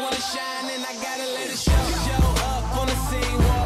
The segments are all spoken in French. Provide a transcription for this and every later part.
wanna shine and I gotta let it show. Show up on the scene.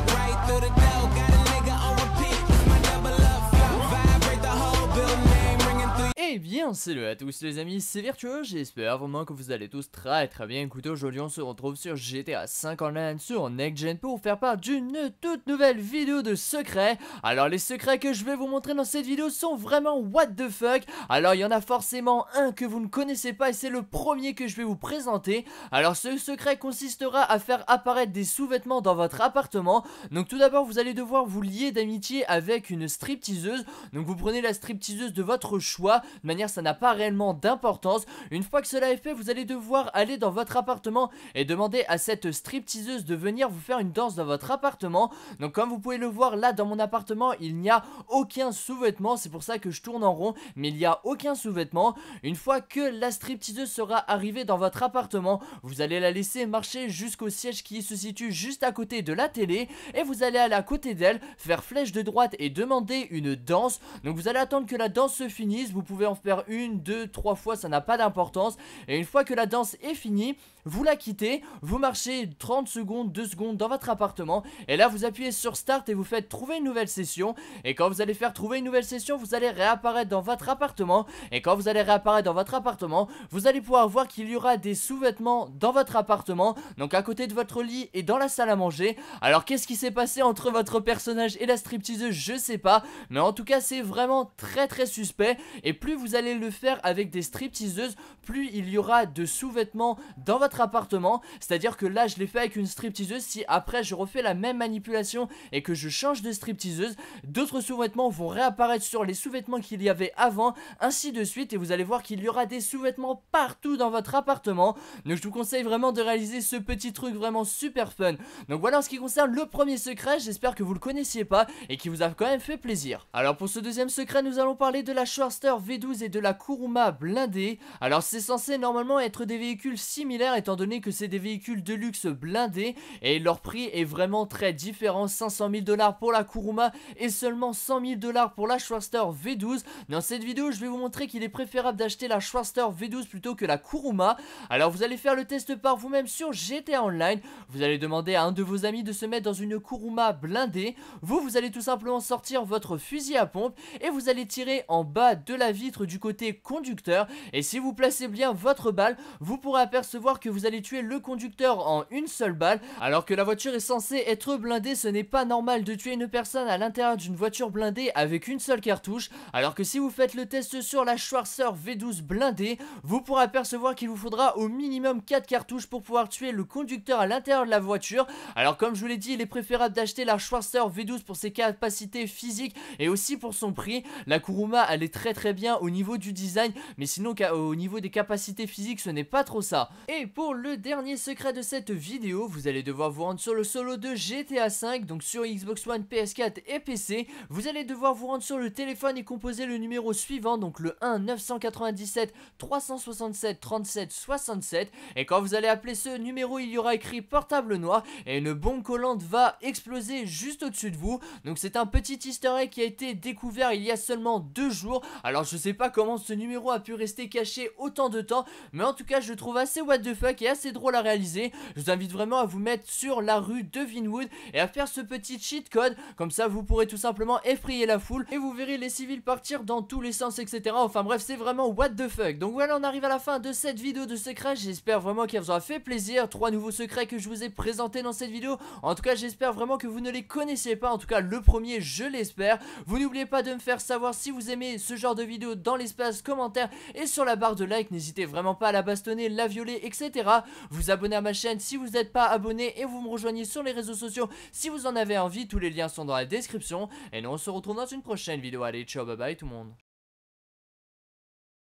Eh bien, salut à tous les amis, c'est Virtueux, j'espère vraiment que vous allez tous très très bien. Écoutez, aujourd'hui on se retrouve sur GTA 5 Online sur Next Gen pour faire part d'une toute nouvelle vidéo de secrets. Alors les secrets que je vais vous montrer dans cette vidéo sont vraiment what the fuck. Alors il y en a forcément un que vous ne connaissez pas et c'est le premier que je vais vous présenter. Alors ce secret consistera à faire apparaître des sous-vêtements dans votre appartement. Donc tout d'abord vous allez devoir vous lier d'amitié avec une stripteaseuse. Donc vous prenez la stripteaseuse de votre choix manière, ça n'a pas réellement d'importance. Une fois que cela est fait, vous allez devoir aller dans votre appartement et demander à cette stripteaseuse de venir vous faire une danse dans votre appartement. Donc comme vous pouvez le voir là dans mon appartement, il n'y a aucun sous-vêtement, c'est pour ça que je tourne en rond, mais il n'y a aucun sous-vêtement. Une fois que la stripteaseuse sera arrivée dans votre appartement, vous allez la laisser marcher jusqu'au siège qui se situe juste à côté de la télé et vous allez aller à côté d'elle, faire flèche de droite et demander une danse. Donc vous allez attendre que la danse se finisse, vous pouvez en faire une, deux, trois fois, ça n'a pas d'importance. Et une fois que la danse est finie, vous la quittez, vous marchez 30 secondes, 2 secondes dans votre appartement et là vous appuyez sur start et vous faites trouver une nouvelle session et quand vous allez faire trouver une nouvelle session vous allez réapparaître dans votre appartement et quand vous allez réapparaître dans votre appartement vous allez pouvoir voir qu'il y aura des sous-vêtements dans votre appartement donc à côté de votre lit et dans la salle à manger alors qu'est-ce qui s'est passé entre votre personnage et la stripteaseuse je sais pas mais en tout cas c'est vraiment très très suspect et plus vous vous allez le faire avec des stripteaseuses, plus il y aura de sous-vêtements dans votre appartement. C'est-à-dire que là, je l'ai fait avec une stripteaseuse. Si après, je refais la même manipulation et que je change de stripteaseuse, d'autres sous-vêtements vont réapparaître sur les sous-vêtements qu'il y avait avant, ainsi de suite. Et vous allez voir qu'il y aura des sous-vêtements partout dans votre appartement. Donc, je vous conseille vraiment de réaliser ce petit truc vraiment super fun. Donc, voilà en ce qui concerne le premier secret. J'espère que vous le connaissiez pas et qui vous a quand même fait plaisir. Alors, pour ce deuxième secret, nous allons parler de la Schwarster V2 et de la Kuruma blindée. Alors c'est censé normalement être des véhicules similaires étant donné que c'est des véhicules de luxe blindés et leur prix est vraiment très différent. 500 000 dollars pour la Kuruma et seulement 100 000 dollars pour la Schwarzer V12. Dans cette vidéo, je vais vous montrer qu'il est préférable d'acheter la Schwarzer V12 plutôt que la Kuruma. Alors vous allez faire le test par vous-même sur GTA Online. Vous allez demander à un de vos amis de se mettre dans une Kuruma blindée. Vous, vous allez tout simplement sortir votre fusil à pompe et vous allez tirer en bas de la vitre du côté conducteur et si vous placez bien votre balle, vous pourrez apercevoir que vous allez tuer le conducteur en une seule balle alors que la voiture est censée être blindée, ce n'est pas normal de tuer une personne à l'intérieur d'une voiture blindée avec une seule cartouche alors que si vous faites le test sur la Schwarzer V12 blindée, vous pourrez apercevoir qu'il vous faudra au minimum 4 cartouches pour pouvoir tuer le conducteur à l'intérieur de la voiture. Alors comme je vous l'ai dit, il est préférable d'acheter la Schwarzer V12 pour ses capacités physiques et aussi pour son prix. La Kuruma elle est très très bien au niveau du design, mais sinon au niveau des capacités physiques, ce n'est pas trop ça. Et pour le dernier secret de cette vidéo, vous allez devoir vous rendre sur le solo de GTA 5, donc sur Xbox One, PS4 et PC. Vous allez devoir vous rendre sur le téléphone et composer le numéro suivant, donc le 1 997 367 37 67. Et quand vous allez appeler ce numéro, il y aura écrit portable noir et une bombe collante va exploser juste au-dessus de vous. Donc c'est un petit easter egg qui a été découvert il y a seulement deux jours. Alors je sais pas comment ce numéro a pu rester caché autant de temps, mais en tout cas, je trouve assez what the fuck et assez drôle à réaliser. Je vous invite vraiment à vous mettre sur la rue de Vinwood et à faire ce petit cheat code, comme ça vous pourrez tout simplement effrayer la foule et vous verrez les civils partir dans tous les sens, etc. Enfin bref, c'est vraiment what the fuck. Donc voilà, on arrive à la fin de cette vidéo de secrets, j'espère vraiment qu'elle vous aura fait plaisir. Trois nouveaux secrets que je vous ai présentés dans cette vidéo. En tout cas, j'espère vraiment que vous ne les connaissiez pas, en tout cas le premier, je l'espère. Vous n'oubliez pas de me faire savoir si vous aimez ce genre de vidéo dans l'espace commentaire et sur la barre de like. N'hésitez vraiment pas à la bastonner, la violer, etc. Vous abonner à ma chaîne si vous n'êtes pas abonné et vous me rejoignez sur les réseaux sociaux si vous en avez envie. Tous les liens sont dans la description. Et nous, on se retrouve dans une prochaine vidéo. Allez, ciao, bye bye tout le monde.